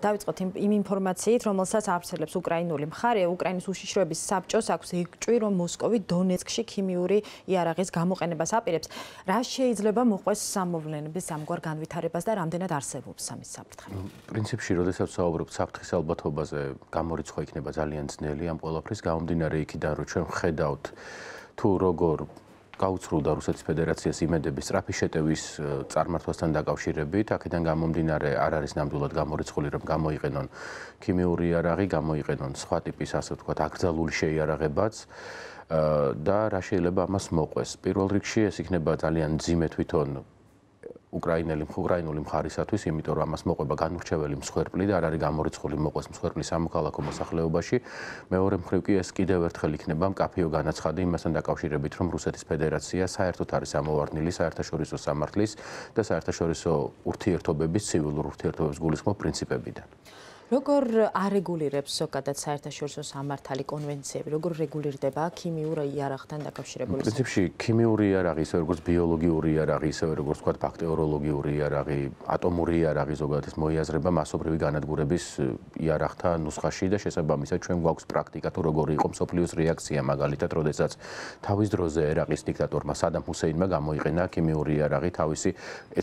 დავიწყოთ იმ ინფორმაციით, რომელსაც აფსელებს უკრაინული მხარე. უკრაინის უშიშროების საბჭოს აქვს ეჭვი, რომ მოსკოვი დონეცკში ქიმიური იარაღის გამოყენებას აპირებს. რა შეიძლება მოყვეს სამოვლენების ამგვარ განვითარებას და რამდენად არსებობს ამის საფრთხე? პრინციპში, როდესაც საუბრობთ საფრთხის ალბათობაზე, გამორიცხვა იქნება ძალიან ძნელი ამ ყველაფრის გამომდინარე იქიდან, რომ ჩვენ ხედავთ თუ როგორ გაუცრუდა რუსეთის ფედერაციის იმედების სწრაფი შეტევის წარმართვასთან დაკავშირებით, აქედან გამომდინარე არ არის ნამდვილად გამორიცხული რომ გამოიყენონ ქიმიური იარაღი, გამოიყენონ სხვა ტიპის ასე ვთქვათ აკრძალული შეიარაღებაც და რა შეიძლება ამას მოყვეს. პირველ რიგში ეს იქნება ძალიან ძიმე თვითონ უკრაინელი უკრაინული მხარისათვის, იმიტომ რომ ამას მოყვება განურჩეველი მსხვერპლი და არ არის გამორიცხული მოყვეს მსხვერპლი სამოქალაქო მოსახლეობაში. მეორე მხრივ კი ეს კიდევ ერთხელ იქნება მკაფიო განაცხადი იმასთან დაკავშირებით, რომ რუსეთის ფედერაცია საერთოდ არის ამოვარდნილი საერთაშორისო სამართლის და საერთაშორისო ურთიერთობების ცივილურ ურთიერთობებს გულისხმობ პრინციპებიდან. როგორ არეგულირებს ზოგადად საერთაშორისო სამართალი კონვენციები, როგორ რეგულირდება ქიმიურ იარაღთან დაკავშირებული? პრინციპში ქიმიური იარაღი, ისე როგორც ბიოლოგიური იარაღი, ისე როგორც თქვა ბაქტერიოლოგიური იარაღი, ატომური იარაღი ზოგადად ეს მოიაზრება მასობრივი განადგურების იარაღთან ნუსხაში და შესაბამისად ჩვენ გვაქვს პრაქტიკა თუ როგორ იყო სოფლიოს რეაქცია მაგალითად, როდესაც თავის დროზე ერაყის დიქტატორმა სადამ ჰუსეინმა გამოიყენა ქიმიური იარაღი თავისი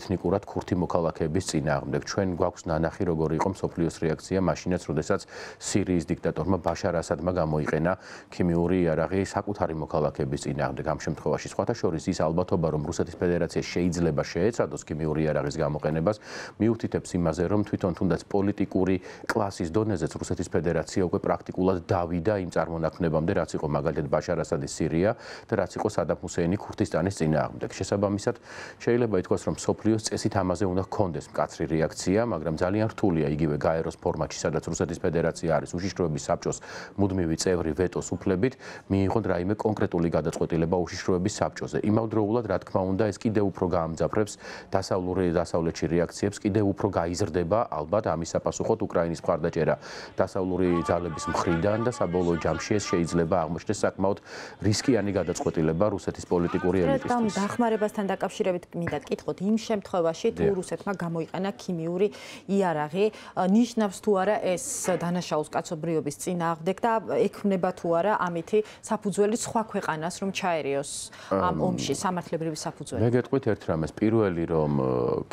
ეთნიკურად ქურთი მოქალაქეების წინააღმდეგ. ჩვენ გვაქვს ნანახი როგორ იყო სოფლიოს რეაქცია ისტორია მაშინაც როდესაც სირიის დიქტატორმა ბაშარ ასადმა გამოიყენა ქიმიური იარაღი საკუთარი მოქალაქეების წინააღმდეგ ამ შემთხვევაში სხვათა შორის ის ალბათობა რომ რუსეთის ფედერაცია შეიძლება შეეცადოს ქიმიური იარაღის გამოყენებას მიუთითებს იმაზე რომ თვითონ თუნდაც პოლიტიკური კლასის დონეზეც რუსეთის ფედერაცია უკვე პრაქტიკულად დავიდა იმ წარმონაქმნებამდე რაც იყო მაგალითად ბაშარ ასადის სირია და რაც იყო სადამ ჰუსეინი ქურთისტანის წინააღმდეგ შესაბამისად შეიძლება ითქვას რომ სოფლიოს წესით ამაზე უნდა ქონდეს მკაცრი რეაქცია მაგრამ ძალიან რთულია იგივე გაეროს ფორმა ხორვატში, სადაც რუსეთის ფედერაცია არის უშიშროების საბჭოს მუდმივი წევრი ვეტოს უფლებით, მიიღონ რაიმე კონკრეტული გადაწყვეტილება უშიშროების საბჭოზე. იმავდროულად, რა თქმა უნდა, ეს კიდევ უფრო გაამძაფრებს დასავლური დასავლეთში რეაქციებს, კიდევ უფრო გაიზრდება ალბათ ამის საპასუხოდ უკრაინის მხარდაჭერა დასავლური ძალების მხრიდან და საბოლოო ჯამში ეს შეიძლება აღმოჩნდეს საკმაოდ რისკიანი გადაწყვეტილება რუსეთის პოლიტიკური ელიტისთვის. ამ დახმარებასთან დაკავშირებით მინდა გკითხოთ, იმ შემთხვევაში თუ რუსეთმა გამოიყენა ქიმიური იარაღი, ნიშნავს თუ არა ეს დანაშაულს კაცობრიობის წინა აღდეგ და ექმნება თუ არა ამითი საფუძველი სხვა ქვეყანას რომ ჩაერიოს ამ ომში სამართლებრივი საფუძველი მე გეტყვით ერთ რამეს პირველი რომ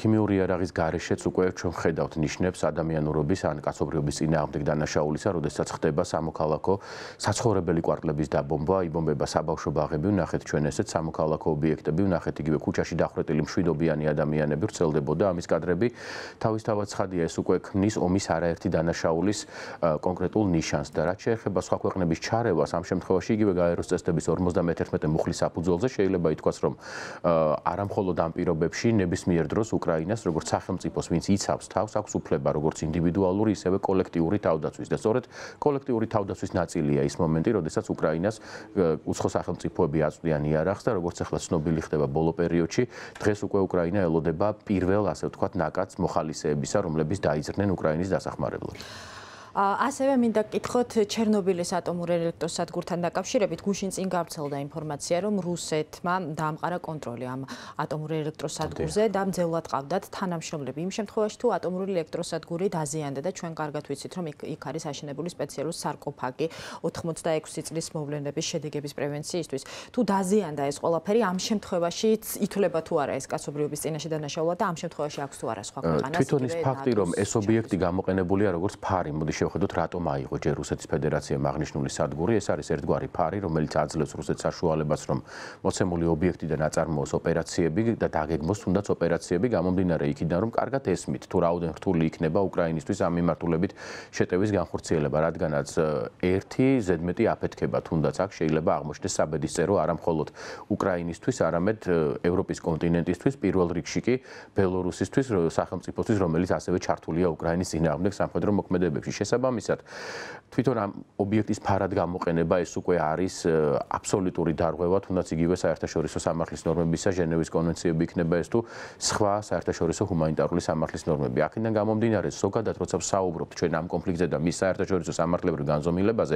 ქიმიური იარაღის გარეშეც უკვე ჩვენ ხედავთ ნიშნებს ადამიანურობის ან კაცობრიობის წინა აღდეგ დანაშაულისა როდესაც ხდება სამოქალაქო საცხოვრებელი კვარტლების დაბომბვა იბომბება საბავშვო ბაღები ნახეთ ჩვენ ესეც სამოქალაქო ობიექტები ნახეთ იგივე ქუჩაში დახვრეტილი მშვიდობიანი ადამიანები ვრცელდებოდა ამის კადრები თავისთავად ცხადია ეს უკვე ქმნის ომის არაერთი ერთი დანაშაულის კონკრეტულ ნიშანს და რაც შეეხება სხვა ქვეყნების ჩარევას ამ შემთხვევაში იგივე გაეროს წესდების 51-ე მუხლის საფუძველზე შეიძლება ითქვას რომ არამხოლოდ ამ პირობებში ნებისმიერ დროს უკრაინას როგორც სახელმწიფოს ვინც იცავს თავს აქვს უფლება როგორც ინდივიდუალური ისევე კოლექტიური თავდაცვის და სწორედ კოლექტიური თავდაცვის ნაწილია ის მომენტი როდესაც უკრაინას უცხო სახელმწიფოები აწვდიან იარაღს და როგორც ახლა ცნობილი ხდება ბოლო პერიოდში დღეს უკვე უკრაინა ელოდება პირველ ასე ვთქვათ ნაკაც მოხალისეებისა რომლებიც დაიძრნენ უკრაინის დასახმარებლად verebilir? ასევე მინდა კითხოთ ჩერნობილის ატომურ ელექტროსადგურთან დაკავშირებით გუშინ წინ გავრცელდა ინფორმაცია რომ რუსეთმა დაამყარა კონტროლი ამ ატომურ ელექტროსადგურზე და მძევლად ყავდათ თანამშრომლები იმ შემთხვევაში თუ ატომური ელექტროსადგური დაზიანდა და ჩვენ კარგად ვიცით რომ იქ არის აშენებული სპეციალური sarcophagi 86 წლის მოვლენების შედეგების პრევენციისთვის თუ დაზიანდა ეს ყველაფერი ამ შემთხვევაში ითვლება თუ არა ეს კაცობრიობის წინაშე დანაშაულად და ამ შემთხვევაში აქვს თუ არა სხვა ქვეყანას თვითონ ის ფაქტი რომ ეს ობიექტი გამოყენებულია როგორც ფარი მოდი შე შევხედოთ რატომ აიღო ჯერ რუსეთის ფედერაციამ აღნიშნული სადგური ეს არის ერთგვარი ფარი რომელიც აძლევს რუსეთს საშუალებას რომ მოცემული ობიექტი და ნაწარმოოს ოპერაციები და დაგეგმოს თუნდაც ოპერაციები გამომდინარე იქიდან რომ კარგად ესმით თუ რაოდენ რთული იქნება უკრაინისთვის ამ მიმართულებით შეტევის განხორციელება რადგანაც ერთი ზედმეტი აფეთქება თუნდაც აქ შეიძლება აღმოჩნდეს საბედისწერო არამხოლოდ უკრაინისთვის არამედ ევროპის კონტინენტისთვის პირველ რიგში კი ბელორუსისთვის სახელმწიფოსთვის რომელიც ასევე ჩართულია უკრაინის ძინააღმდეგ სამხედრო მოქმედებებში შესაძ შესაბამისად თვითონ ამ ობიექტის ფარად გამოყენება ეს უკვე არის აბსოლუტური დარღვევა, თუნდაც იგივე საერთაშორისო სამართლის ნორმებისა, ჟენევის კონვენციები იქნება ეს თუ სხვა საერთაშორისო ჰუმანიტარული სამართლის ნორმები. აქედან გამომდინარე, ზოგადად როცა საუბრობთ ჩვენ ამ კონფლიქტზე და მის საერთაშორისო სამართლებრივ განზომილებაზე,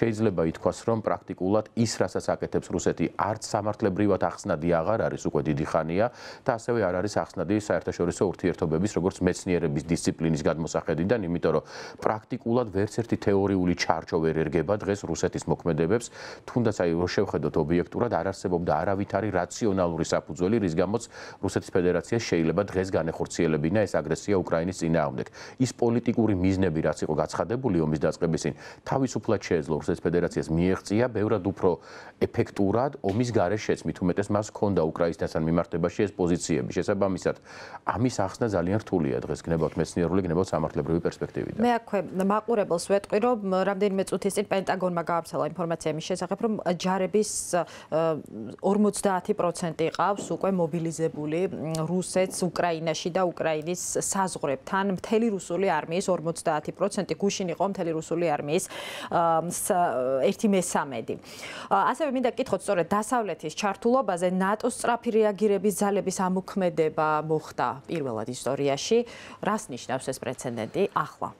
შეიძლება ითქვას, რომ პრაქტიკულად ის, რასაც აკეთებს რუსეთი, არც სამართლებრივად ახსნადი აღარ არის უკვე დიდი ხანია და ასევე არ არის ახსნადი საერთაშორისო ურთიერთობების, როგორც მეცნიერების დისციპლინის გადმოსახედიდან, იმიტომ რომ პრაქტიკ პრაქტიკულად ვერც ერთი თეორიული ჩარჩო ვერ ერგება დღეს რუსეთის მოქმედებებს, თუნდაც აი შევხედოთ ობიექტურად არ არსებობდა არავით არის რაციონალური საფუძველი, რის გამოც რუსეთის ფედერაცია შეიძლება დღეს განეხორციელებინა ეს აგრესია უკრაინის ძინააღმდეგ. ის პოლიტიკური მიზნები, რაც იყო გაცხადებული ომის დაწყებისთვის, თავისუფლად შეეძლო რუსეთის ფედერაციას მიეღწია ბევრად უფრო ეფექტურად ომის გარეშეც, მით უმეტეს მას ჰქონდა უკრაინასთან მიმართებაში ეს პოზიციები. შესაბამისად, ამის ახსნა ძალიან რთულია დღეს, გნებავთ მეცნიერული, გნებავთ სამართლებრივი პერსპექტივიდან. მე აქვე მაყურებელს ვეტყვი, რომ რამდენიმე წუთის წინ პენტაგონმა გააცხადა ინფორმაცია იმის შესახებ, რომ ჯარების 50% იყავს უკვე მობილიზებული რუსეთს უკრაინაში და უკრაინის საზღვრებთან. მთელი რუსული არმიის 50% გუშინ იყო მთელი რუსული არმიის 1/3. ასევე მინდა კითხოთ, სწორედ დასავლეთის ჩართულობაზე ნატოს სწრაფი რეაგირების ძალების ამოქმედება მოხდა პირველად ისტორიაში. რას ნიშნავს ეს პრეცედენტი? ახლა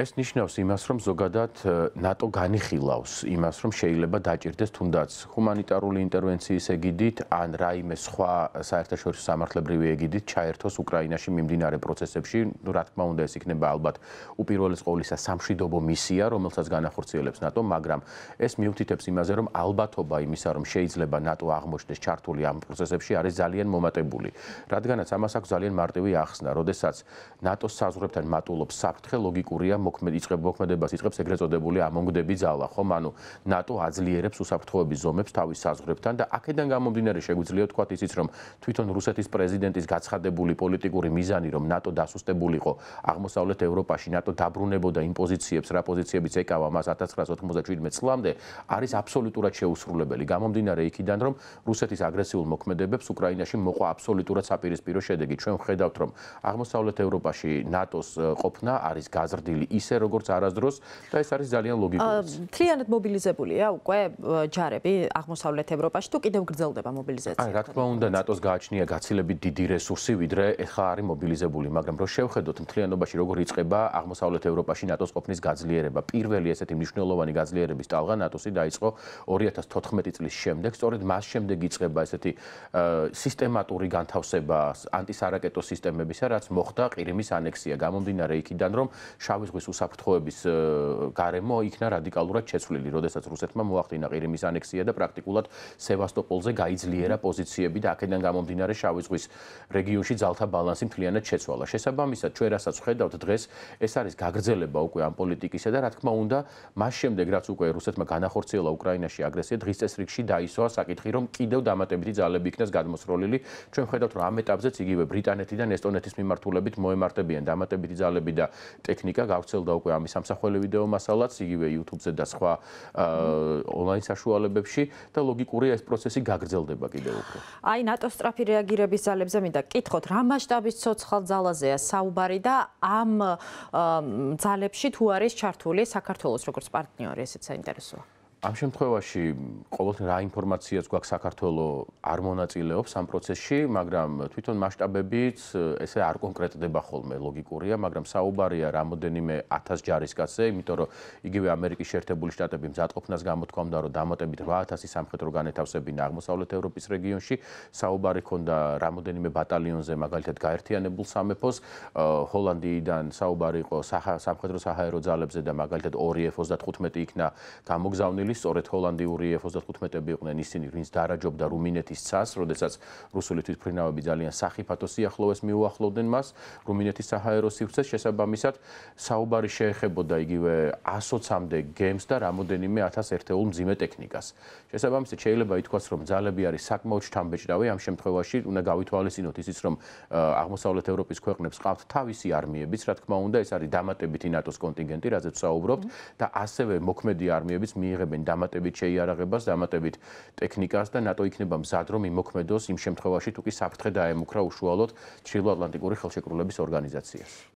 ეს ნიშნავს იმას, რომ ზოგადად ნატო განიხილავს იმას, რომ შეიძლება დაჭirdეს თუნდაც ჰუმანიტარული ინტერვენციის ეგიდით ან რაიმე სხვა საერთაშორისო სამართლებრივი ეგიდით ჩაერთოს უკრაინაში მიმდინარე პროცესებში, ну, რა თქმა უნდა, ეს იქნება ალბათ უპირველეს ყოვლისა სამშვიდობო მისია, რომელსაც განახორციელებს ნატო, მაგრამ ეს მიუთითებს იმაზე, რომ ალბათობა იმისა, რომ შეიძლება ნატო აღმოჩნდეს ჩართული ამ პროცესებში, არის ძალიან მომატებული. რადგანაც ამას აქვს ძალიან მარტივი ახსნა, როდესაც ნატოს საზღვრებთან მატულობს საფრთხე ლოგიკური ფაქტორია მოქმედ იწებ მოქმედებას იწებს ეგრეთ წოდებული ამონგდები ძალა ხომ ანუ ნატო აძლიერებს უსაფრთხოების ზომებს თავის საზღვრებთან და აქედან გამომდინარე შეგვიძლია თქვა ისიც რომ თვითონ რუსეთის პრეზიდენტის გაცხადებული პოლიტიკური მიზანი რომ ნატო დასუსტებულიყო აღმოსავლეთ ევროპაში ნატო დაბრუნებოდა იმ პოზიციებს რა პოზიციებიც ეკავა მას 1997 წლამდე არის აბსოლუტურად შეუსრულებელი გამომდინარე იქიდან რომ რუსეთის აგრესიულ მოქმედებებს უკრაინაში მოყვა აბსოლუტურად საპირისპირო შედეგი ჩვენ ვხედავთ რომ აღმოსავლეთ ევროპაში ნატოს ყოფნა არის გაზრდ გაზრდილი ისე როგორც არასდროს და ეს არის ძალიან ლოგიკური. მთლიანად მობილიზებულია უკვე ჯარები აღმოსავლეთ ევროპაში თუ კიდევ გრძელდება მობილიზაცია. აი რა თქმა უნდა ნატოს გააჩნია გაცილებით დიდი რესურსი ვიდრე ეხა არის მობილიზებული, მაგრამ რო შევხედოთ მთლიანობაში როგორ იწება აღმოსავლეთ ევროპაში ნატოს ყოფნის გაძლიერება. პირველი ესეთი მნიშვნელოვანი გაძლიერების ტალღა ნატოსი დაიწყო 2014 წლის შემდეგ, სწორედ მას შემდეგ იწება ესეთი სისტემატური განთავსება ანტისარაკეტო სისტემებისა, რაც მოხდა ყირიმის ანექსია. გამომდინარე იქიდან რომ შა შავის ზღვის უსაფრთხოების გარემო იქნა რადიკალურად შეცვლილი, როდესაც რუსეთმა მოახდინა ყირიმის ანექსია და პრაქტიკულად სევასტოპოლზე გაიძლიერა პოზიციები და აქედან გამომდინარე შავის ზღვის რეგიონში ძალთა ბალანსი მთლიანად შეცვალა. შესაბამისად, ჩვენ რასაც ხედავთ დღეს, ეს არის გაგრძელება უკვე ამ პოლიტიკისა და რა თქმა უნდა, მას შემდეგ რაც უკვე რუსეთმა განახორციელა უკრაინაში აგრესია, დღის წეს რიგში დაისვა საკითხი, რომ კიდევ დამატებითი ძალები იქნას გადმოსროლილი. ჩვენ ხედავთ რა ამ ეტაპზეც იგივე ბრიტანეთიდან ესტონეთის მიმართულებით მოემართებიან დამატებითი ძალები და ტექნიკა გავრცელდა უკვე ამის ამსახველი ვიდეო მასალაც იგივე YouTube-ზე და სხვა ონლაინ საშუალებებში და ლოგიკურია ეს პროცესი გაგრძელდება კიდევ უფრო. აი ნატოს სტრაფი რეაგირების ძალებზე მინდა კითხოთ რა მასშტაბის ცოცხალ ძალაზეა საუბარი და ამ ძალებში თუ არის ჩართული საქართველოს როგორც პარტნიორი ესეც საინტერესოა. ამ შემთხვევაში ყოველთ რა ინფორმაციაც გვაქვს საქართველოს არ მონაწილეობს ამ პროცესში, მაგრამ თვითონ მასშტაბებით ესე არ კონკრეტდება ხოლმე, ლოგიკურია, მაგრამ საუბარია რამოდენიმე 1000 ჯარისკაცზე, იმიტომ რომ იგივე ამერიკის შეერთებული შტატები მზადყოფნას გამოთქვამდა, რომ დამატებით 8000 სამხედრო განეთავსებინა აღმოსავლეთ ევროპის რეგიონში, საუბარი ქონდა რამოდენიმე ბატალიონზე, მაგალითად გაერთიანებულ სამეფოს, ჰოლანდიიდან საუბარი იყო სამხედრო საჰაერო ძალებზე და მაგალითად 2F-35 იქნა გამოგზავნილი აპრილის, სწორედ ჰოლანდიური F-35-ები იყვნენ ისინი, ვინც დაراجობდა რუმინეთის ცას, როდესაც რუსული თვითფრინავები ძალიან საფათო სიახლოვეს მიუახლოვდნენ მას რუმინეთის საჰაერო სივრცეს. შესაბამისად, საუბარი შეეხებოდა იგივე 120-მდე გემს და რამოდენიმე 1000 ერთეულ მძიმე ტექნიკას. შესაბამისად, შეიძლება ითქვას, რომ ძალები არის საკმაოდ შთამბეჭდავი ამ შემთხვევაში, უნდა გავითვალისწინოთ ისიც, რომ აღმოსავლეთ ევროპის ქვეყნებს ყავთ თავისი არმიებიც, რა თქმა უნდა, ეს არის დამატებითი NATO-ს კონტინგენტი, რაზეც საუბრობთ და ასევე მოქმედი არმიებიც მიიღებენ ამბობენ დამატებით შეიარაღებას, დამატებით ტექნიკას და ნატო იქნება მზად რომ იმოქმედოს იმ შემთხვევაში თუკი საფრთხე დაემუქრა უშუალოდ ჩრდილო ატლანტიკური ხელშეკრულების ორგანიზაციას.